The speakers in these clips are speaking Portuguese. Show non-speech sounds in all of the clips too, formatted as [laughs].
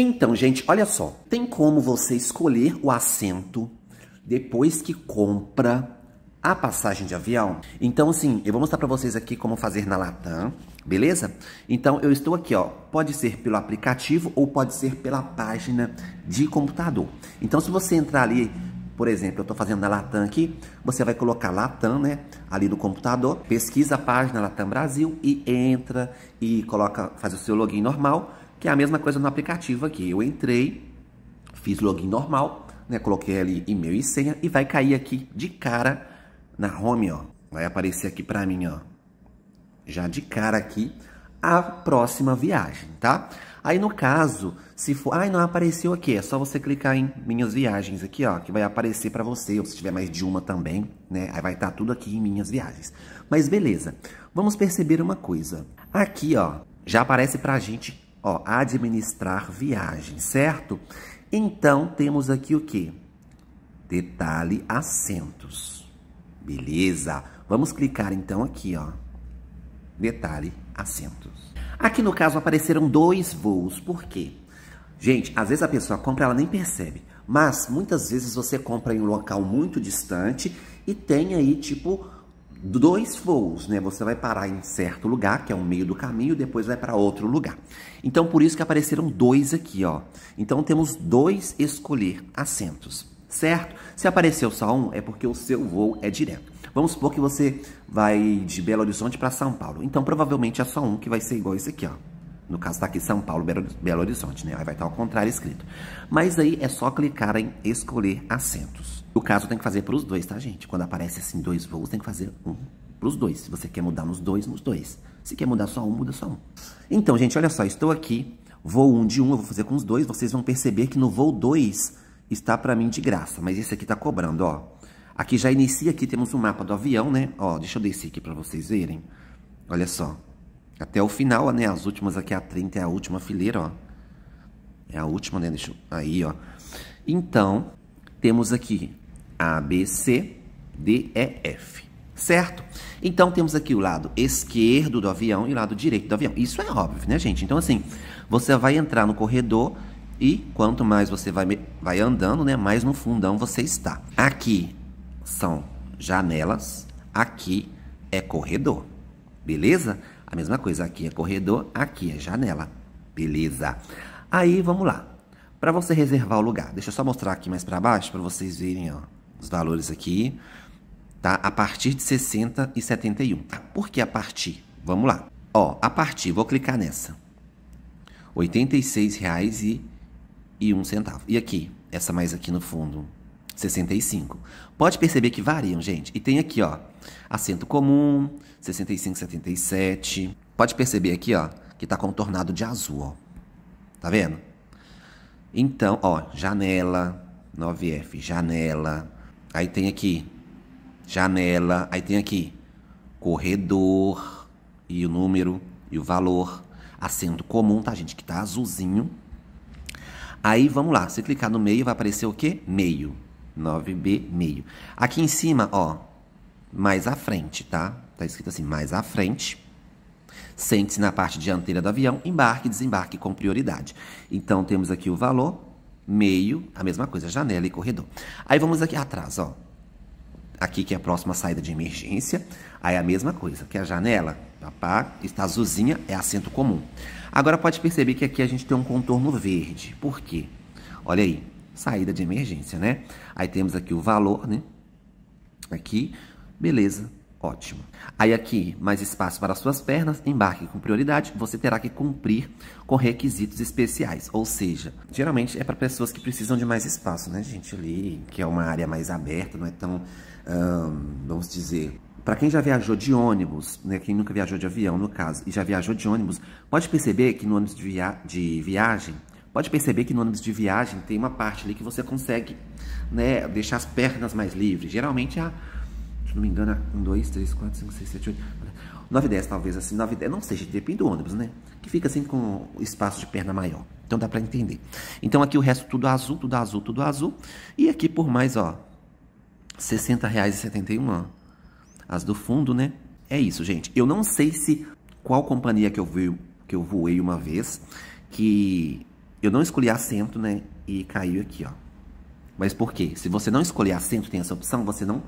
Então, gente, olha só. Tem como você escolher o assento depois que compra a passagem de avião? Então, assim, eu vou mostrar para vocês aqui como fazer na Latam, beleza? Então, eu estou aqui, ó. Pode ser pelo aplicativo ou pode ser pela página de computador. Então, se você entrar ali por exemplo, eu estou fazendo na Latam aqui, você vai colocar Latam, né? Ali no computador, pesquisa a página Latam Brasil e entra e coloca, faz o seu login normal que é a mesma coisa no aplicativo aqui. Eu entrei, fiz login normal, né? Coloquei ali e-mail e senha e vai cair aqui de cara na home, ó. Vai aparecer aqui para mim, ó. Já de cara aqui a próxima viagem, tá? Aí no caso, se for, ai, ah, não apareceu aqui, é só você clicar em minhas viagens aqui, ó, que vai aparecer para você, ou se tiver mais de uma também, né? Aí vai estar tá tudo aqui em minhas viagens. Mas beleza. Vamos perceber uma coisa. Aqui, ó, já aparece pra gente Ó, administrar viagem, certo? Então, temos aqui o quê? Detalhe assentos. Beleza? Vamos clicar então aqui, ó. Detalhe assentos. Aqui no caso apareceram dois voos, por quê? Gente, às vezes a pessoa compra ela nem percebe, mas muitas vezes você compra em um local muito distante e tem aí tipo dois voos, né? Você vai parar em certo lugar, que é o meio do caminho, depois vai para outro lugar. Então, por isso que apareceram dois aqui, ó. Então, temos dois escolher assentos, certo? Se apareceu só um, é porque o seu voo é direto. Vamos supor que você vai de Belo Horizonte para São Paulo. Então, provavelmente é só um que vai ser igual esse aqui, ó. No caso, está aqui São Paulo, Belo Horizonte, né? Aí vai estar ao contrário escrito. Mas aí é só clicar em escolher assentos. O caso tem que fazer para os dois, tá, gente? Quando aparece assim dois voos, tem que fazer um para os dois. Se você quer mudar nos dois, nos dois. Se quer mudar só um, muda só um. Então, gente, olha só, estou aqui. Voo um de um, eu vou fazer com os dois. Vocês vão perceber que no voo dois está para mim de graça. Mas esse aqui está cobrando, ó. Aqui já inicia, aqui temos o um mapa do avião, né? Ó, deixa eu descer aqui para vocês verem. Olha só. Até o final, né? As últimas aqui, a 30 é a última fileira, ó. É a última, né? Deixa eu... Aí, ó. Então, temos aqui A, B, C, D, E, F. Certo? Então, temos aqui o lado esquerdo do avião e o lado direito do avião. Isso é óbvio, né, gente? Então, assim, você vai entrar no corredor e quanto mais você vai, vai andando, né, mais no fundão você está. Aqui são janelas, aqui é corredor, beleza? A mesma coisa, aqui é corredor, aqui é janela. Beleza. Aí, vamos lá. Para você reservar o lugar, deixa eu só mostrar aqui mais para baixo para vocês verem ó, os valores aqui, tá? A partir de 60 e 71. Tá, por que a partir? Vamos lá. Ó, a partir, vou clicar nessa. R$ 86,01. E, e, um centavo. e aqui, essa mais aqui no fundo, 65. Pode perceber que variam, gente. E tem aqui, ó, acento comum, 65, 77. Pode perceber aqui, ó, que tá contornado de azul, ó. Tá vendo? Então, ó, janela, 9F, janela. Aí tem aqui, janela. Aí tem aqui, corredor e o número e o valor. Acento comum, tá, gente? Que tá azulzinho. Aí, vamos lá. se clicar no meio, vai aparecer o quê? Meio. 9B meio. Aqui em cima, ó, mais à frente, tá? Tá escrito assim, mais à frente. Sente-se na parte dianteira do avião, embarque e desembarque com prioridade. Então, temos aqui o valor, meio, a mesma coisa, janela e corredor. Aí vamos aqui atrás, ó. Aqui que é a próxima saída de emergência, aí é a mesma coisa, que é a janela, papá, está azulzinha, é assento comum. Agora pode perceber que aqui a gente tem um contorno verde. Por quê? Olha aí, saída de emergência, né? Aí temos aqui o valor, né? Aqui, beleza, ótimo. Aí aqui, mais espaço para suas pernas, embarque com prioridade, você terá que cumprir com requisitos especiais, ou seja, geralmente é para pessoas que precisam de mais espaço, né, gente? Ali, que é uma área mais aberta, não é tão, vamos dizer, para quem já viajou de ônibus, né, quem nunca viajou de avião, no caso, e já viajou de ônibus, pode perceber que no ônibus de, via de viagem, Pode perceber que no ônibus de viagem tem uma parte ali que você consegue né, deixar as pernas mais livres. Geralmente há, é Se não me engano, 1, 2, 3, 4, 5, 6, 7, 8. 9 10, talvez assim, 9 10, não seja, depende do ônibus, né? Que fica assim com espaço de perna maior. Então dá pra entender. Então aqui o resto tudo azul, tudo azul, tudo azul. E aqui por mais, ó, R$60,71. As do fundo, né? É isso, gente. Eu não sei se qual companhia que eu vi, que eu voei uma vez que eu não escolhi assento, né? E caiu aqui, ó. Mas por quê? Se você não escolher assento, tem essa opção, você não...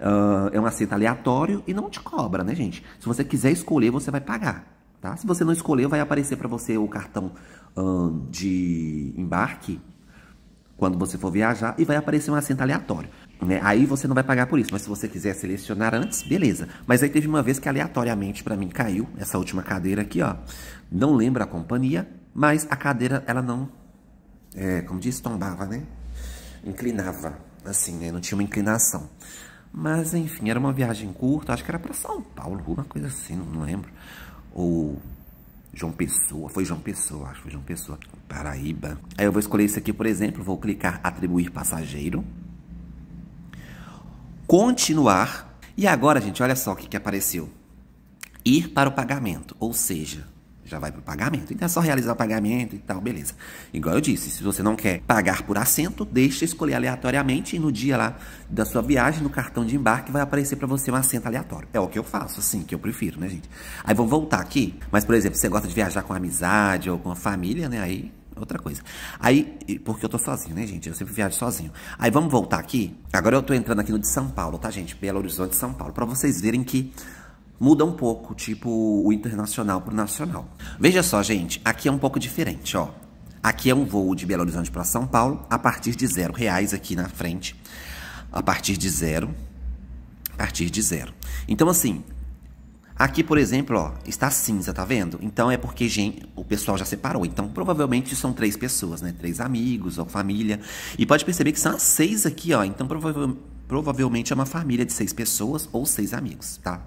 Uh, é um assento aleatório e não te cobra, né, gente? Se você quiser escolher, você vai pagar, tá? Se você não escolher, vai aparecer para você o cartão uh, de embarque quando você for viajar e vai aparecer um assento aleatório. Né? Aí você não vai pagar por isso, mas se você quiser selecionar antes, beleza. Mas aí teve uma vez que aleatoriamente para mim caiu essa última cadeira aqui, ó. Não lembro a companhia, mas a cadeira, ela não, é, como diz, tombava, né? Inclinava, assim, né? Não tinha uma inclinação. Mas, enfim, era uma viagem curta, acho que era para São Paulo, alguma coisa assim, não, não lembro. Ou João Pessoa, foi João Pessoa, acho que foi João Pessoa, Paraíba. Aí eu vou escolher isso aqui, por exemplo, vou clicar atribuir passageiro. Continuar. E agora, gente, olha só o que, que apareceu. Ir para o pagamento, ou seja, já vai para o pagamento. Então é só realizar o pagamento e tal, beleza. Igual eu disse, se você não quer pagar por assento, deixa escolher aleatoriamente e no dia lá da sua viagem, no cartão de embarque, vai aparecer para você um assento aleatório. É o que eu faço, assim, que eu prefiro, né, gente? Aí vamos voltar aqui, mas por exemplo, você gosta de viajar com amizade ou com a família, né? Aí outra coisa. Aí, porque eu tô sozinho, né, gente? Eu sempre viajo sozinho. Aí vamos voltar aqui. Agora eu tô entrando aqui no de São Paulo, tá, gente? Belo Horizonte, São Paulo, para vocês verem que muda um pouco, tipo, o internacional pro nacional. Veja só, gente, aqui é um pouco diferente, ó. Aqui é um voo de Belo Horizonte para São Paulo a partir de zero reais aqui na frente, a partir de zero, a partir de zero. Então assim, aqui por exemplo, ó, está cinza, tá vendo? Então é porque gente, o pessoal já separou. Então provavelmente são três pessoas, né? Três amigos ou família. E pode perceber que são as seis aqui, ó. Então prova provavelmente é uma família de seis pessoas ou seis amigos, tá?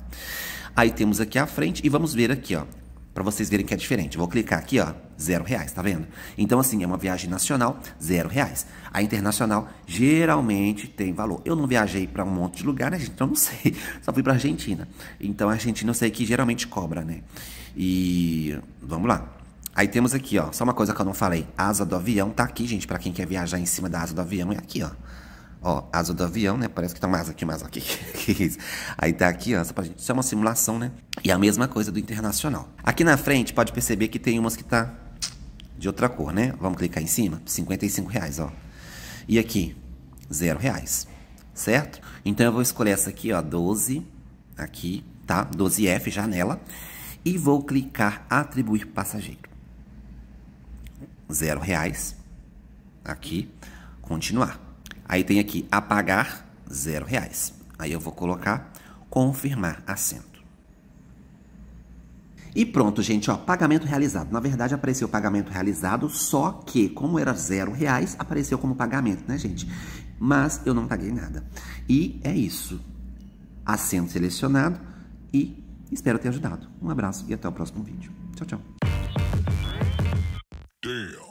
Aí temos aqui a frente e vamos ver aqui, ó para vocês verem que é diferente. Vou clicar aqui, ó, zero reais, tá vendo? Então, assim, é uma viagem nacional, zero reais. A internacional geralmente tem valor. Eu não viajei para um monte de lugar, né, gente? Então, não sei. [laughs] Só fui para Argentina. Então, a Argentina eu sei que geralmente cobra, né? E vamos lá. Aí temos aqui, ó, só uma coisa que eu não falei. Asa do avião tá aqui, gente, para quem quer viajar em cima da asa do avião, é aqui, ó. Ó, asa do avião, né? Parece que tá uma asa aqui, uma asa aqui. [laughs] Aí tá aqui, ó, só pra gente. Isso é uma simulação, né? E a mesma coisa do internacional. Aqui na frente, pode perceber que tem umas que tá de outra cor, né? Vamos clicar em cima? 55 reais, ó. E aqui, zero reais, certo? Então eu vou escolher essa aqui, ó, 12, aqui, tá? 12F, janela. E vou clicar atribuir passageiro. Zero reais, aqui, continuar. Aí tem aqui apagar zero reais. Aí eu vou colocar confirmar assento. E pronto, gente, ó, pagamento realizado. Na verdade, apareceu pagamento realizado, só que, como era zero reais, apareceu como pagamento, né, gente? Mas eu não paguei nada. E é isso. Assento selecionado e espero ter ajudado. Um abraço e até o próximo vídeo. Tchau, tchau. Damn.